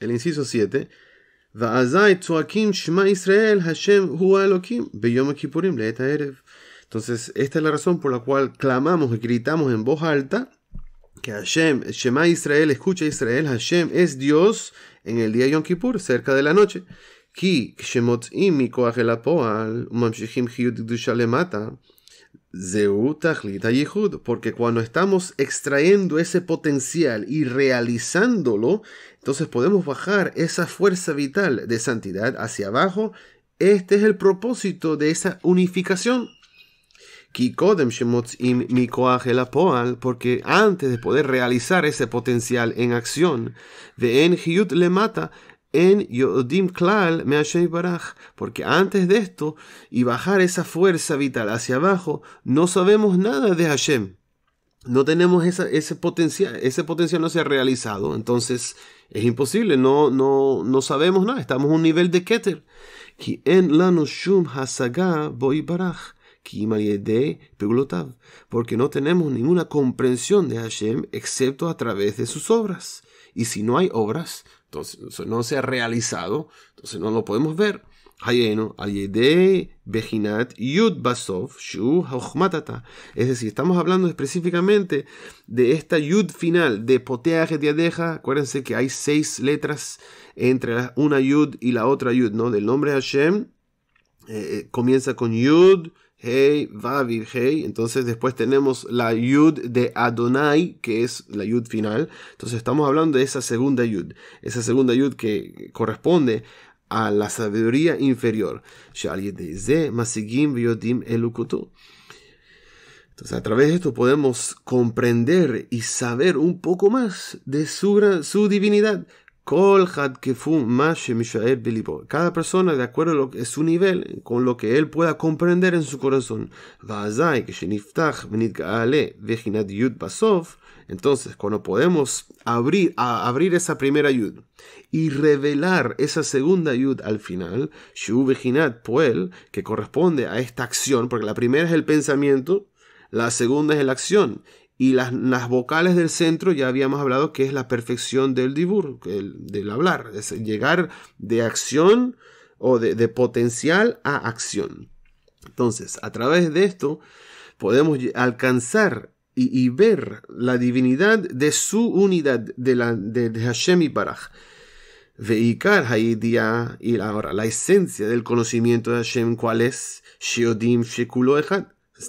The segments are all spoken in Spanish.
El inciso 7. Entonces, esta es la razón por la cual clamamos y gritamos en voz alta que Hashem, Shema Israel, escucha Israel, Hashem es Dios en el día de Yom Kippur, cerca de la noche. Ki, Lemata porque cuando estamos extrayendo ese potencial y realizándolo, entonces podemos bajar esa fuerza vital de santidad hacia abajo. Este es el propósito de esa unificación. Porque antes de poder realizar ese potencial en acción, le mata en Yodim Klal porque antes de esto y bajar esa fuerza vital hacia abajo, no sabemos nada de Hashem. No tenemos esa, ese potencial, ese potencial no se ha realizado, entonces es imposible, no, no, no sabemos nada, estamos a un nivel de Keter. Ki en porque no tenemos ninguna comprensión de Hashem excepto a través de sus obras. Y si no hay obras, entonces, no se ha realizado, entonces no lo podemos ver. Es decir, estamos hablando específicamente de esta yud final de poteaje de adeja. Acuérdense que hay seis letras entre una yud y la otra yud, ¿no? Del nombre de Hashem eh, eh, comienza con yud, Hey, Vavir, Hey. Entonces después tenemos la Yud de Adonai, que es la Yud final. Entonces estamos hablando de esa segunda Yud. Esa segunda Yud que corresponde a la sabiduría inferior. Entonces a través de esto podemos comprender y saber un poco más de su, su divinidad. Cada persona de acuerdo a su nivel, con lo que él pueda comprender en su corazón. Entonces, cuando podemos abrir, abrir esa primera yud y revelar esa segunda yud al final, poel, que corresponde a esta acción, porque la primera es el pensamiento, la segunda es la acción y las, las, vocales del centro ya habíamos hablado que es la perfección del dibur, del hablar, es llegar de acción o de, potencial a acción. Entonces, a través de esto podemos alcanzar y, ver la divinidad de su unidad, de, la, de, Hashem y Baraj. Veikar Haidia, y ahora la esencia del conocimiento de Hashem, ¿cuál es? Sheodim Shekulo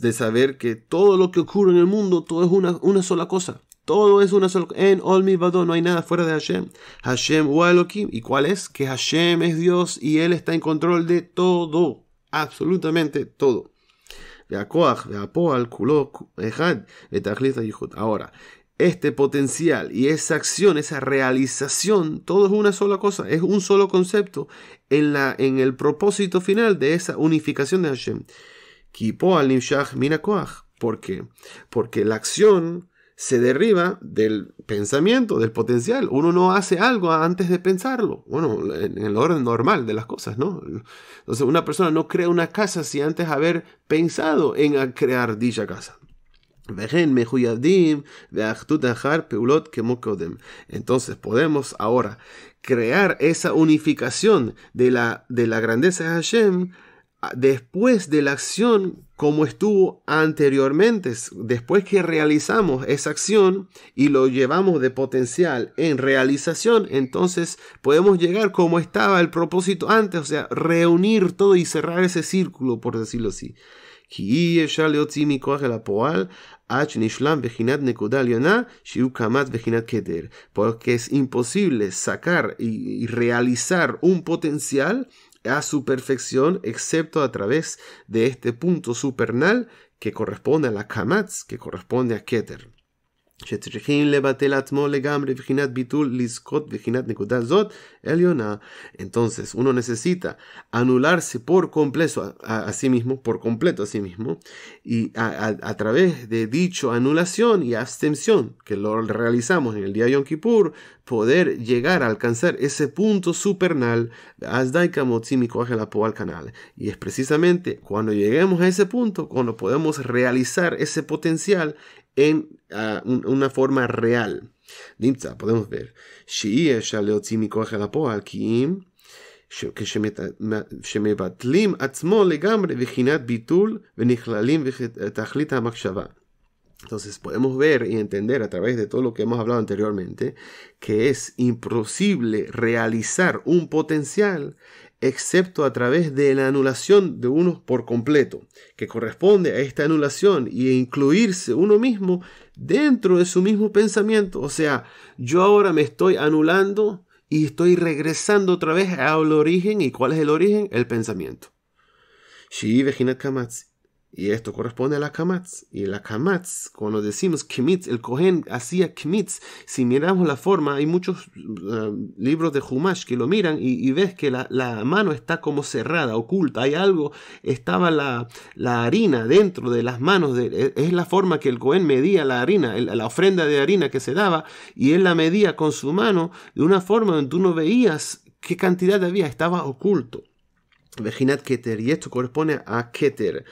de saber que todo lo que ocurre en el mundo, todo es una, una sola cosa. Todo es una sola En Olmi Badó no hay nada fuera de Hashem. Hashem ¿Y cuál es? Que Hashem es Dios y Él está en control de todo. Absolutamente todo. Ahora, este potencial y esa acción, esa realización, todo es una sola cosa, es un solo concepto en, la, en el propósito final de esa unificación de Hashem. ¿Por qué? Porque la acción se derriba del pensamiento, del potencial. Uno no hace algo antes de pensarlo. Bueno, en el orden normal de las cosas, ¿no? Entonces, una persona no crea una casa si antes haber pensado en crear dicha casa. Entonces podemos ahora crear esa unificación de la, de la grandeza de Hashem después de la acción como estuvo anteriormente, después que realizamos esa acción y lo llevamos de potencial en realización, entonces podemos llegar como estaba el propósito antes, o sea, reunir todo y cerrar ese círculo, por decirlo así. Porque es imposible sacar y, realizar un potencial a su perfección, excepto a través de este punto supernal que corresponde a la Kamatz, que corresponde a Keter. Entonces uno necesita anularse por completo a, sí mismo, por completo a sí mismo, y a, través de dicha anulación y abstención que lo realizamos en el día Yom Kippur, poder llegar a alcanzar ese punto supernal hazdaikamotzi y es precisamente cuando lleguemos a ese punto cuando podemos realizar ese potencial en ah, una forma real limza podemos ver shi esha leotzi mi kovach el apoyo al que se meta que se metan atzmo legam bitul y nichalim y entonces podemos ver y entender a través de todo lo que hemos hablado anteriormente que es imposible realizar un potencial excepto a través de la anulación de uno por completo, que corresponde a esta anulación y incluirse uno mismo dentro de su mismo pensamiento. O sea, yo ahora me estoy anulando y estoy regresando otra vez al origen. ¿Y cuál es el origen? El pensamiento. Y esto corresponde a la kamatz. Y la kamatz, cuando decimos k'mitz, el cohen hacía k'mitz. Si miramos la forma, hay muchos eh, libros de Humash que lo miran y, ves que la, mano está como cerrada, oculta. Hay algo, estaba la, harina dentro de las manos. E, es la forma que el cohen medía la harina, la ofrenda de harina que se daba. Y él la medía con su mano de una forma donde tú no veías qué cantidad había, estaba oculto. Vejinat Keter, y esto corresponde a Keter,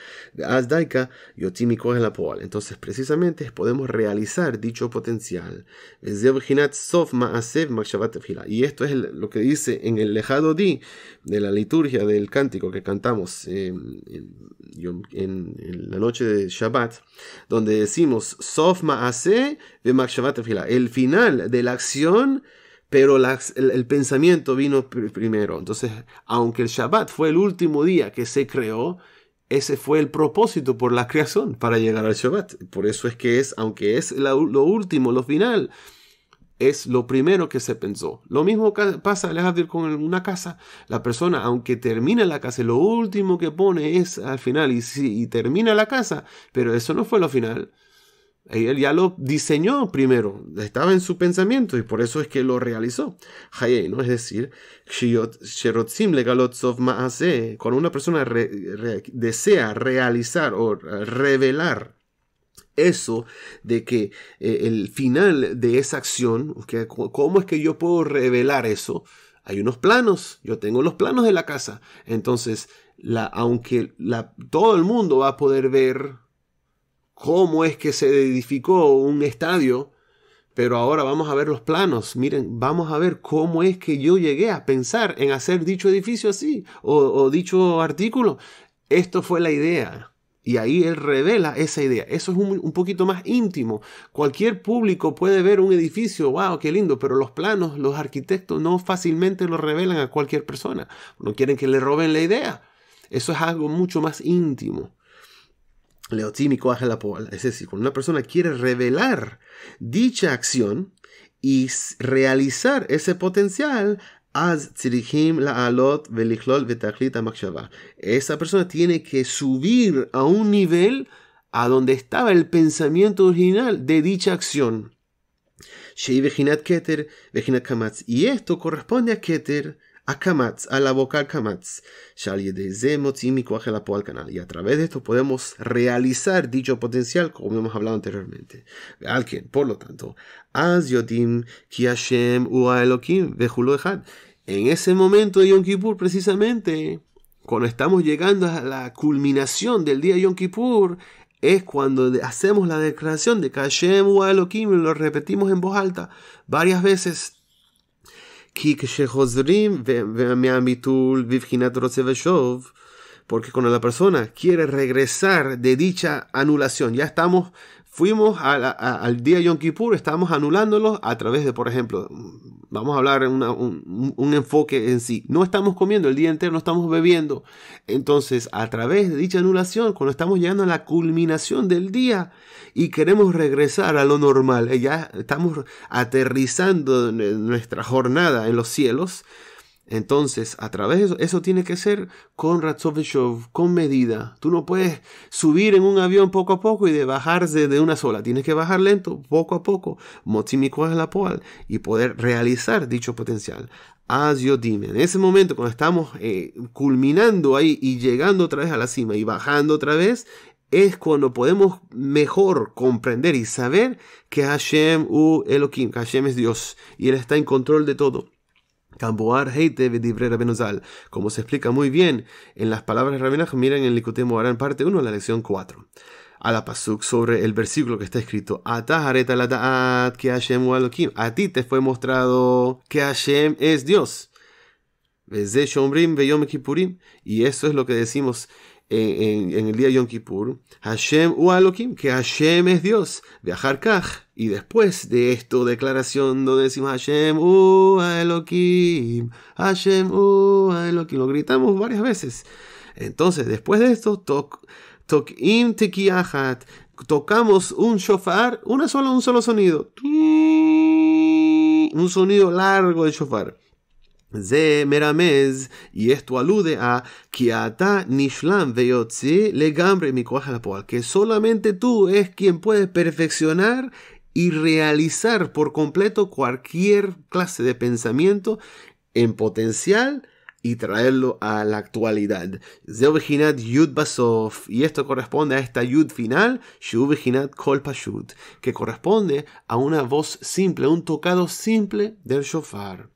Azdaika, Yotimi la Poal. Entonces, precisamente podemos realizar dicho potencial. Sof Y esto es lo que dice en el lejado di de la liturgia del cántico que cantamos en, la noche de Shabbat, donde decimos Sof Maase de El final de la acción pero el, pensamiento vino primero. Entonces, aunque el Shabbat fue el último día que se creó, ese fue el propósito por la creación, para llegar al Shabbat. Por eso es que es, aunque es lo último, lo final, es lo primero que se pensó. Lo mismo pasa, con una casa. La persona, aunque termina la casa, lo último que pone es al final y, y termina la casa, pero eso no fue lo final. Él ya lo diseñó primero, estaba en su pensamiento y por eso es que lo realizó. ¿no? Es decir, cuando una persona desea realizar o revelar eso de que eh, el final de esa acción, ¿cómo es que yo puedo revelar eso? Hay unos planos, yo tengo los planos de la casa. Entonces, la, aunque todo el mundo va a poder ver cómo es que se edificó un estadio, pero ahora vamos a ver los planos. Miren, vamos a ver cómo es que yo llegué a pensar en hacer dicho edificio así o, dicho artículo. Esto fue la idea. Y ahí él revela esa idea. Eso es un, poquito más íntimo. Cualquier público puede ver un edificio, wow, qué lindo, pero los planos, los arquitectos no fácilmente lo revelan a cualquier persona. No quieren que le roben la idea. Eso es algo mucho más íntimo es decir, cuando una persona quiere revelar dicha acción y realizar ese potencial, esa persona tiene que subir a un nivel a donde estaba el pensamiento original de dicha acción. Y esto corresponde a Keter, Akamatz, al abocar Kamatz. Y a través de esto podemos realizar dicho potencial, como hemos hablado anteriormente. Alguien, por lo tanto, Ki En ese momento de Yom Kippur, precisamente, cuando estamos llegando a la culminación del día de Yom Kippur, es cuando hacemos la declaración de Kashem Ua y lo repetimos en voz alta varias veces כי כשחוזרים מהביטול בבחינת רוצה ושוב, porque con la persona quiere regresar de dicha anulación, ya estamos Fuimos al día Yom Kippur, estábamos anulándolos a través de, por ejemplo, vamos a hablar un, enfoque en sí. No estamos comiendo el día entero, no estamos bebiendo. Entonces, a través de dicha anulación, cuando estamos llegando a la culminación del día y queremos regresar a lo normal, eh, ya estamos aterrizando nuestra jornada en los cielos, entonces, a través de eso, eso tiene que ser con Ratsovichov, con medida. Tú no puedes subir en un avión poco a poco y de bajarse de una sola. Tienes que bajar lento, poco a poco, a la poal, y poder realizar dicho potencial. Dime, En ese momento, cuando estamos eh, culminando ahí y llegando otra vez a la cima y bajando otra vez, es cuando podemos mejor comprender y saber que Hashem u Elohim, que Hashem es Dios y Él está en control de todo Heite Como se explica muy bien en las palabras de Rabinaj, miren en Likutemo Harán parte 1, la lección 4. A la Pasuk sobre el versículo que está escrito: que Hashem A ti te fue mostrado que Hashem es Dios. Y eso es lo que decimos eh, en, el día de Yom Kippur, Hashem u Alokim, que Hashem es Dios, de Y después de esto, declaración donde decimos Hashem u Elohim, Hashem u Elohim, lo gritamos varias veces. Entonces, después de esto, tok, tocamos un shofar, una sola, un solo sonido. Un sonido largo de shofar. Ze meramez, y esto alude a Kiata Nishlam Legambre que solamente tú es quien puede perfeccionar y realizar por completo cualquier clase de pensamiento en potencial y traerlo a la actualidad. Yud basof y esto corresponde a esta Yud final, Kol que corresponde a una voz simple, un tocado simple del shofar.